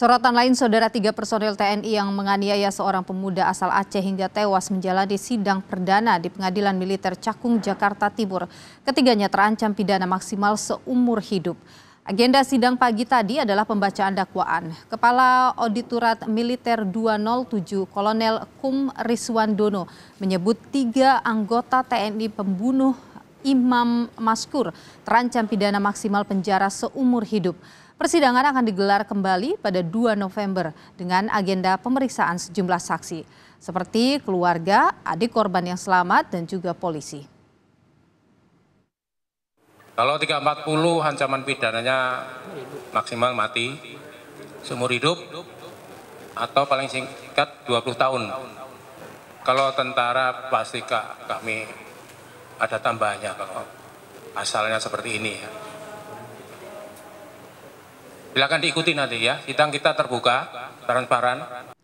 Sorotan lain, saudara tiga personil TNI yang menganiaya seorang pemuda asal Aceh hingga tewas menjalani sidang perdana di Pengadilan Militer Cakung, Jakarta Timur. Ketiganya terancam pidana maksimal seumur hidup. Agenda sidang pagi tadi adalah pembacaan dakwaan. Kepala Auditurat Militer 207 Kolonel Kum Riswandono menyebut tiga anggota TNI pembunuh Imam Maskur terancam pidana maksimal penjara seumur hidup. Persidangan akan digelar kembali pada 2 November dengan agenda pemeriksaan sejumlah saksi seperti keluarga, adik korban yang selamat dan juga polisi. Kalau 340 ancaman pidananya maksimal mati seumur hidup atau paling singkat 20 tahun. Kalau tentara pasti kami ada tambahnya kalau asalnya seperti ini ya. Silakan diikuti nanti ya, sidang kita terbuka, transparan.